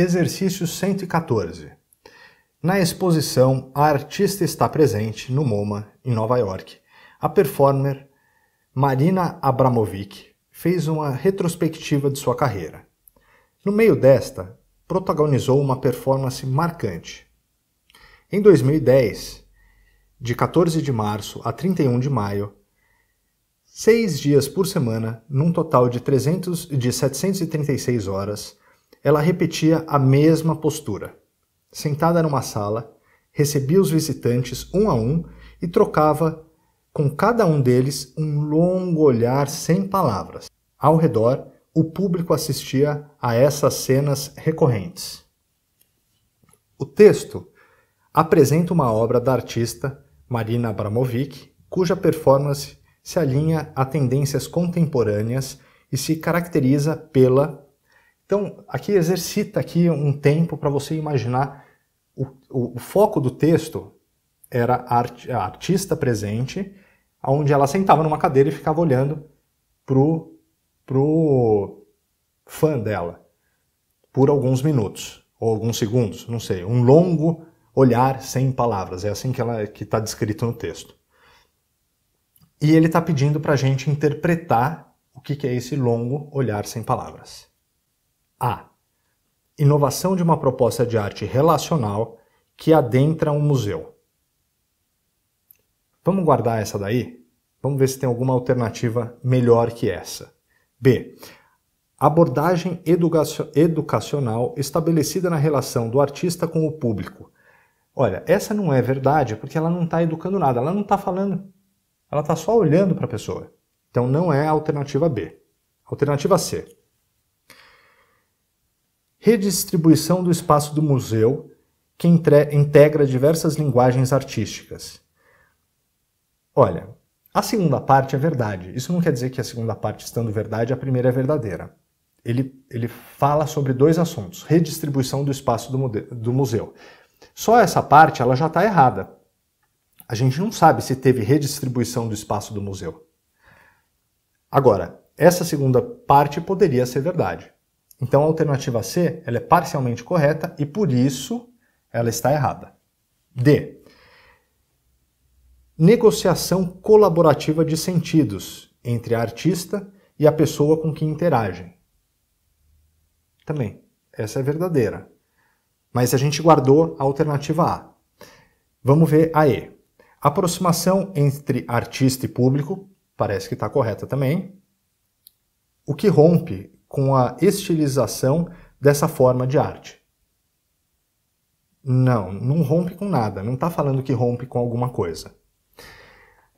Exercício 114. Na exposição, a artista está presente no MoMA, em Nova York. A performer Marina Abramovic fez uma retrospectiva de sua carreira. No meio desta, protagonizou uma performance marcante. Em 2010, de 14 de março a 31 de maio, seis dias por semana, num total de, 300, de 736 horas, ela repetia a mesma postura. Sentada numa sala, recebia os visitantes um a um e trocava com cada um deles um longo olhar sem palavras. Ao redor, o público assistia a essas cenas recorrentes. O texto apresenta uma obra da artista Marina Abramovic, cuja performance se alinha a tendências contemporâneas e se caracteriza pela então, aqui exercita aqui um tempo para você imaginar o, o, o, foco do texto era a, art, a artista presente, onde ela sentava numa cadeira e ficava olhando pro pro fã dela por alguns minutos ou alguns segundos, não sei, um longo olhar sem palavras. É assim que ela que está descrito no texto. E ele está pedindo para a gente interpretar o que, que é esse longo olhar sem palavras. A. Inovação de uma proposta de arte relacional que adentra um museu. Vamos guardar essa daí? Vamos ver se tem alguma alternativa melhor que essa. B. Abordagem educacional estabelecida na relação do artista com o público. Olha, essa não é verdade porque ela não está educando nada, ela não está falando. Ela está só olhando para a pessoa. Então não é a alternativa B. Alternativa C redistribuição do espaço do museu, que integra diversas linguagens artísticas. Olha, a segunda parte é verdade. Isso não quer dizer que a segunda parte, estando verdade, a primeira é verdadeira. Ele, ele fala sobre dois assuntos: redistribuição do espaço do, do museu. Só essa parte ela já está errada. A gente não sabe se teve redistribuição do espaço do museu. Agora, essa segunda parte poderia ser verdade. Então a alternativa C ela é parcialmente correta e por isso ela está errada. D. Negociação colaborativa de sentidos entre a artista e a pessoa com quem interagem. Também, essa é verdadeira. Mas a gente guardou a alternativa A. Vamos ver a E. Aproximação entre artista e público, parece que está correta também. O que rompe com a estilização dessa forma de arte. Não, não rompe com nada, não está falando que rompe com alguma coisa.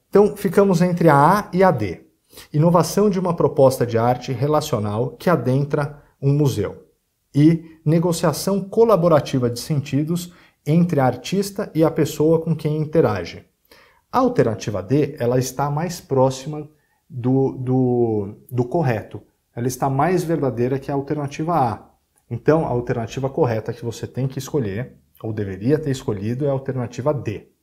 Então, ficamos entre a A e a D. Inovação de uma proposta de arte relacional que adentra um museu. E negociação colaborativa de sentidos entre a artista e a pessoa com quem interage. A alternativa D ela está mais próxima do, do, do correto, ela está mais verdadeira que a alternativa A. Então, a alternativa correta que você tem que escolher, ou deveria ter escolhido, é a alternativa D.